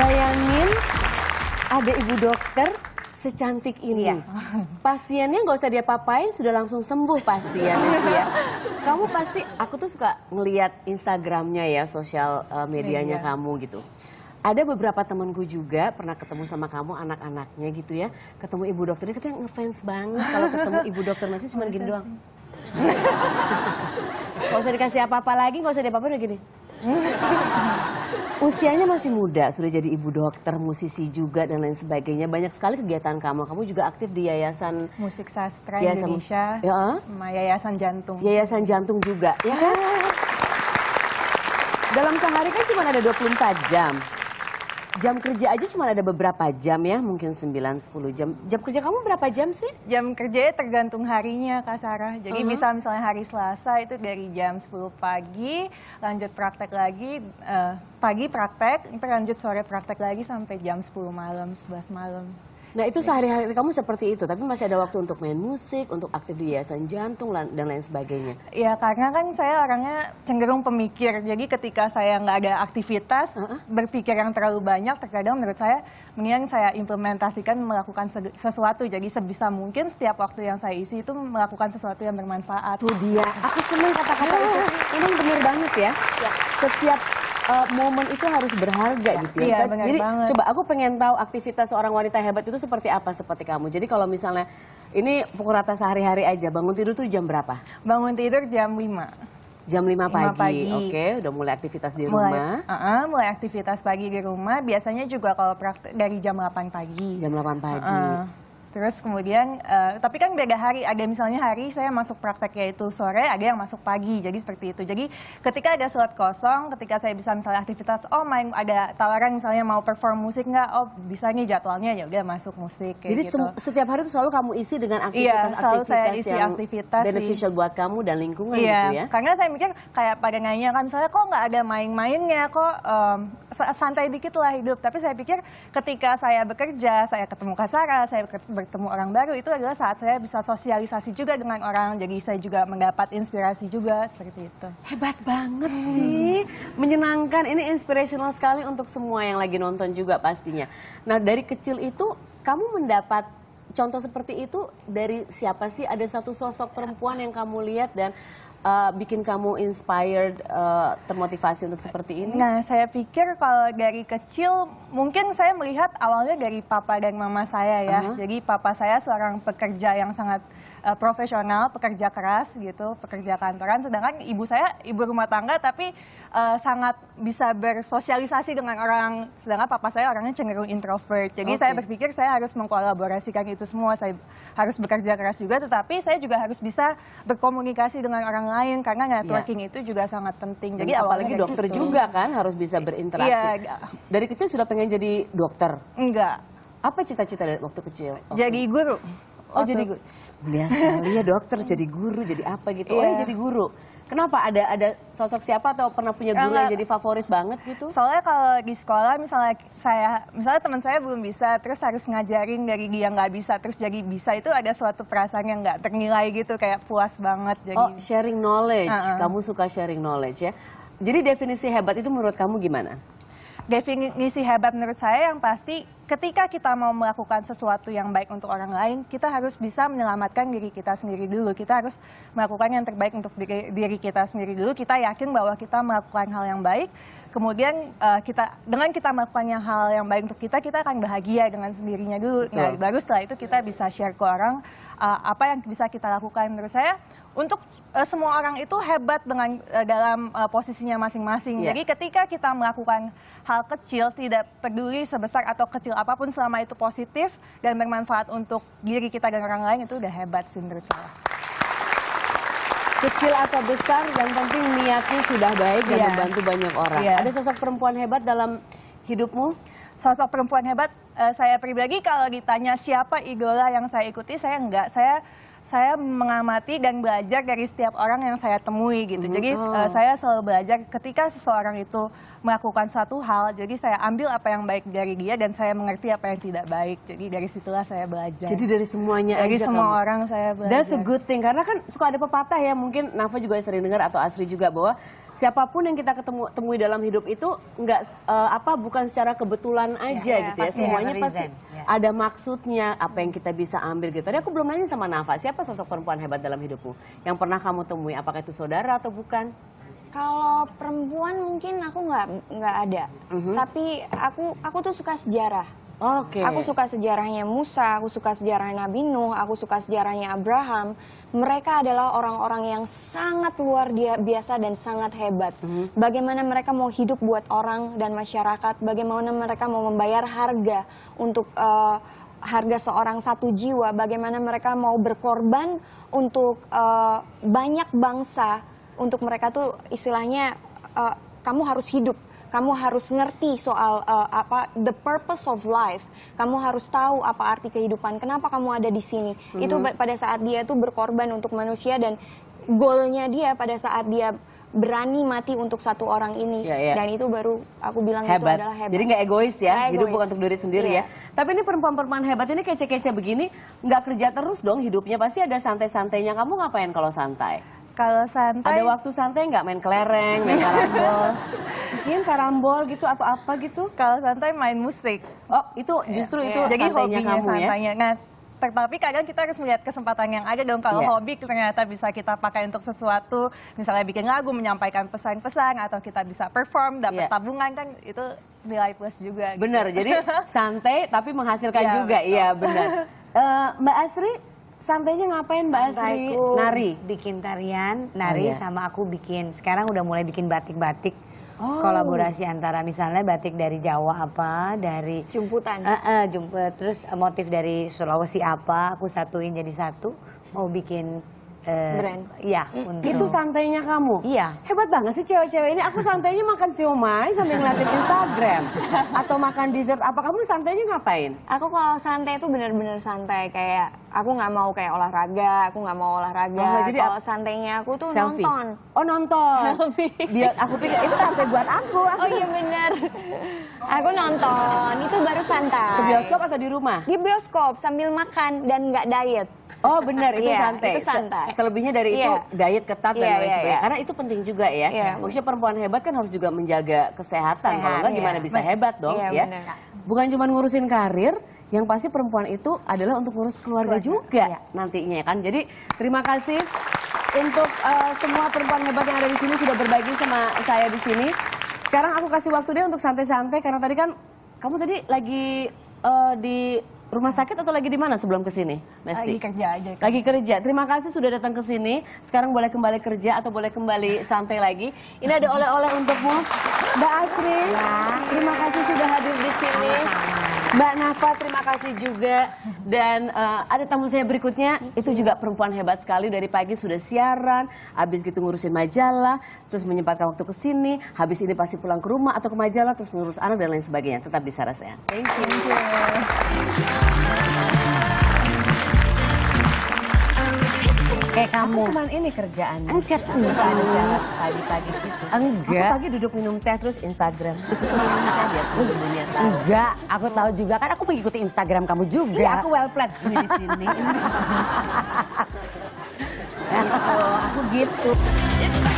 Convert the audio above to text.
Bayangin ada ibu dokter secantik ini. Iya. Pasiennya nggak usah dia papain sudah langsung sembuh pasti ya ya. Kamu pasti aku tuh suka ngeliat Instagramnya ya sosial uh, medianya iya. kamu gitu. Ada beberapa temanku juga pernah ketemu sama kamu anak-anaknya gitu ya. Ketemu ibu dokternya katanya ngefans banget kalau ketemu ibu dokter masih cuma gini doang. Gak usah dikasih apa-apa lagi, gak usah dia apa-apa udah gini. Usianya masih muda, sudah jadi ibu dokter, musisi juga dan lain sebagainya. Banyak sekali kegiatan kamu. Kamu juga aktif di Yayasan Musik Sastra Yayasan Indonesia, ya? Ah? sama Yayasan Jantung. Yayasan Jantung juga, ya kan? Ah. Dalam sehari kan cuma ada 24 jam. Jam kerja aja cuma ada beberapa jam ya, mungkin 9-10 jam. Jam kerja kamu berapa jam sih? Jam kerjanya tergantung harinya Kak Sarah. Jadi uh -huh. misal misalnya hari Selasa itu dari jam 10 pagi, lanjut praktek lagi, uh, pagi praktek, lanjut sore praktek lagi sampai jam 10 malam, 11 malam. Nah itu sehari-hari kamu seperti itu, tapi masih ada waktu untuk main musik, untuk aktif di yayasan jantung dan lain sebagainya. Ya karena kan saya orangnya cenderung pemikir, jadi ketika saya nggak ada aktivitas, uh -huh. berpikir yang terlalu banyak, terkadang menurut saya mendingan saya implementasikan melakukan sesuatu. Jadi sebisa mungkin setiap waktu yang saya isi itu melakukan sesuatu yang bermanfaat. Tuh dia, aku senang kata-kata itu. Ini benar banget ya. ya. Setiap uh, momen itu harus berharga gitu ya. Iya, kan? Jadi banget. coba aku pengen tahu aktivitas seorang wanita hebat itu seperti apa seperti kamu. Jadi kalau misalnya ini pukul rata sehari-hari aja, bangun tidur tuh jam berapa? Bangun tidur jam 5 jam 5 pagi. pagi. Oke, udah mulai aktivitas di mulai, rumah. Uh -uh, mulai aktivitas pagi di rumah. Biasanya juga kalau dari jam 8 pagi. Jam 8 pagi. Uh -uh. Terus kemudian, uh, tapi kan beda hari, ada misalnya hari saya masuk prakteknya itu sore, ada yang masuk pagi, jadi seperti itu. Jadi ketika ada slot kosong, ketika saya bisa misalnya aktivitas, oh main ada tawaran misalnya mau perform musik nggak, oh bisa nih jadwalnya ya udah masuk musik. Kayak jadi gitu. setiap hari itu selalu kamu isi dengan iya, aktivitas-aktivitas iya, aktivitas yang aktivitas beneficial sih. buat kamu dan lingkungan iya, gitu ya? Karena saya mikir kayak pada nanya kan misalnya kok nggak ada main-mainnya, kok um, santai dikit lah hidup. Tapi saya pikir ketika saya bekerja, saya ketemu Kasara, saya bekerja bertemu orang baru itu adalah saat saya bisa sosialisasi juga dengan orang. Jadi saya juga mendapat inspirasi juga seperti itu. Hebat banget hmm. sih. Menyenangkan. Ini inspirational sekali untuk semua yang lagi nonton juga pastinya. Nah, dari kecil itu kamu mendapat contoh seperti itu dari siapa sih? Ada satu sosok perempuan yang kamu lihat dan uh, bikin kamu inspired, uh, termotivasi untuk seperti ini? Nah, saya pikir kalau dari kecil mungkin saya melihat awalnya dari papa dan mama saya ya. Uh -huh. Jadi papa saya seorang pekerja yang sangat uh, profesional, pekerja keras gitu, pekerja kantoran. Sedangkan ibu saya ibu rumah tangga tapi uh, sangat bisa bersosialisasi dengan orang. Sedangkan papa saya orangnya cenderung introvert. Jadi okay. saya berpikir saya harus mengkolaborasikan itu semua. Saya harus bekerja keras juga, tetapi saya juga harus bisa berkomunikasi dengan orang lain karena networking yeah. itu juga sangat penting. Jadi, apalagi dokter gitu. juga kan harus bisa berinteraksi. Yeah. Iya. Dari kecil sudah pengen jadi dokter? Enggak. Apa cita-cita dari waktu kecil? Waktu... Jadi guru. Oh jadi biasa sekali ya dokter, jadi guru, jadi apa gitu. Yeah. Oh ya iya. jadi guru. Kenapa ada ada sosok siapa atau pernah punya guru yang jadi favorit banget gitu? Soalnya kalau di sekolah misalnya saya misalnya teman saya belum bisa terus harus ngajarin dari dia nggak bisa terus jadi bisa itu ada suatu perasaan yang nggak ternilai gitu kayak puas banget jadi Oh, sharing knowledge. Uh -uh. Kamu suka sharing knowledge ya. Jadi definisi hebat itu menurut kamu gimana? Definisi hebat menurut saya yang pasti ketika kita mau melakukan sesuatu yang baik untuk orang lain, kita harus bisa menyelamatkan diri kita sendiri dulu. Kita harus melakukan yang terbaik untuk diri, diri kita sendiri dulu. Kita yakin bahwa kita melakukan hal yang baik. Kemudian uh, kita dengan kita melakukan hal yang baik untuk kita, kita akan bahagia dengan sendirinya dulu. Nah, Betul. Nah, baru setelah itu kita bisa share ke orang uh, apa yang bisa kita lakukan. Menurut saya untuk uh, semua orang itu hebat dengan uh, dalam uh, posisinya masing-masing. Yeah. Jadi ketika kita melakukan hal kecil tidak peduli sebesar atau kecil apapun selama itu positif dan bermanfaat untuk diri kita dan orang lain itu udah hebat sih menurut saya. Kecil atau besar yang penting niatnya sudah baik dan yeah. membantu banyak orang. Yeah. Ada sosok perempuan hebat dalam hidupmu? Sosok perempuan hebat, uh, saya pribadi kalau ditanya siapa idola yang saya ikuti, saya enggak. Saya saya mengamati dan belajar dari setiap orang yang saya temui gitu. -hmm. Jadi uh, saya selalu belajar ketika seseorang itu melakukan suatu hal, jadi saya ambil apa yang baik dari dia dan saya mengerti apa yang tidak baik. Jadi dari situlah saya belajar. Jadi dari semuanya dari aja semua kamu. orang saya belajar. That's a good thing karena kan suka ada pepatah ya, mungkin Nafa juga sering dengar atau Asri juga bahwa siapapun yang kita ketemu temui dalam hidup itu nggak uh, apa bukan secara kebetulan ya, aja yeah, gitu ya ya. Semuanya yeah, pasti yeah. ada maksudnya apa yang kita bisa ambil gitu. Tadi aku belum nanya sama Nafa, siapa siapa sosok perempuan hebat dalam hidupmu? Yang pernah kamu temui, apakah itu saudara atau bukan? Kalau perempuan mungkin aku nggak nggak ada, uh-huh. tapi aku aku tuh suka sejarah. Oke. Okay. Aku suka sejarahnya Musa, aku suka sejarahnya Nabi Nuh, aku suka sejarahnya Abraham. Mereka adalah orang-orang yang sangat luar biasa dan sangat hebat. Mm -hmm. Bagaimana mereka mau hidup buat orang dan masyarakat, bagaimana mereka mau membayar harga untuk uh, harga seorang satu jiwa, bagaimana mereka mau berkorban untuk uh, banyak bangsa, untuk mereka tuh istilahnya uh, kamu harus hidup, kamu harus ngerti soal uh, apa the purpose of life, kamu harus tahu apa arti kehidupan, kenapa kamu ada di sini. Mm -hmm. Itu pada saat dia tuh berkorban untuk manusia dan goalnya dia pada saat dia berani mati untuk satu orang ini yeah, yeah. dan itu baru aku bilang hebat. itu adalah hebat. Jadi nggak egois ya, gak egois. hidup bukan untuk diri sendiri yeah. ya. Tapi ini perempuan-perempuan hebat ini kece-kece begini nggak kerja terus dong hidupnya pasti ada santai-santainya. Kamu ngapain kalau santai? Kalau santai ada waktu santai nggak main kelereng, main karambol, mungkin karambol gitu atau apa gitu? Kalau santai main musik. Oh itu justru yeah. itu yeah. Jadi hobinya kamu ya? santainya. ya. Nah, tetapi kadang kita harus melihat kesempatan yang ada dong kalau yeah. hobi ternyata bisa kita pakai untuk sesuatu, misalnya bikin lagu, menyampaikan pesan-pesan atau kita bisa perform, dapat yeah. tabungan kan itu nilai plus juga. Gitu. Benar, jadi santai tapi menghasilkan yeah, juga, iya benar. Uh, eh, Mbak Asri Santainya ngapain Mbak Asri? Nari. Bikin tarian, nari oh, iya. sama aku bikin. Sekarang udah mulai bikin batik-batik. Oh. Kolaborasi antara misalnya batik dari Jawa apa, dari jumputan. Uh, uh, jumput terus motif dari Sulawesi apa, aku satuin jadi satu, mau bikin uh, eh, brand. Ya, untuk... Itu santainya kamu? Iya. Hebat banget sih cewek-cewek ini. Aku santainya makan siomay sambil ngeliatin Instagram. Atau makan dessert. Apa kamu santainya ngapain? Aku kalau santai itu bener-bener santai. Kayak aku nggak mau kayak olahraga. Aku nggak mau olahraga. Oh, jadi kalau santainya aku tuh selfie. nonton. Oh nonton. Selfie. Dia, aku pikir itu santai buat aku. aku. Oh iya bener. Aku nonton. Itu baru santai. Ke bioskop atau di rumah? Di bioskop sambil makan dan nggak diet. Oh bener, itu iya, Itu santai selebihnya dari itu yeah. diet ketat yeah, dan iya, lain yeah, sebagainya. Yeah. Karena itu penting juga ya. Yeah. Maksudnya perempuan hebat kan harus juga menjaga kesehatan. Sehat, Kalau enggak gimana yeah. bisa hebat dong yeah, ya. Bener. Bukan cuma ngurusin karir, yang pasti perempuan itu adalah untuk ngurus keluarga, keluarga. juga yeah. nantinya ya kan. Jadi terima kasih untuk uh, semua perempuan hebat yang ada di sini sudah berbagi sama saya di sini. Sekarang aku kasih waktu deh untuk santai-santai karena tadi kan kamu tadi lagi uh, di rumah sakit atau lagi di mana sebelum ke sini, Lagi kerja aja. Kan? Lagi kerja. Terima kasih sudah datang ke sini. Sekarang boleh kembali kerja atau boleh kembali santai lagi. Ini ada oleh-oleh untukmu, Mbak Asri. Ya. Terima kasih sudah hadir di sini. Ya. Mbak Nafa, terima kasih juga. Dan uh, ada tamu saya berikutnya, itu juga perempuan hebat sekali. Dari pagi sudah siaran, habis gitu ngurusin majalah, terus menyempatkan waktu ke sini, habis ini pasti pulang ke rumah atau ke majalah, terus ngurus anak dan lain sebagainya. Tetap bisa rasanya. Thank you. Thank you kayak kamu. Aku cuman ini kerjaan. Enggak. pagi-pagi gitu. Enggak. Aku pagi duduk minum teh terus Instagram. Biasa, ya dunia tahu. Enggak, aku tahu juga. Kan aku mengikuti Instagram kamu juga. Iya, aku well planned. Ini di sini, ini di sini. gitu, aku gitu.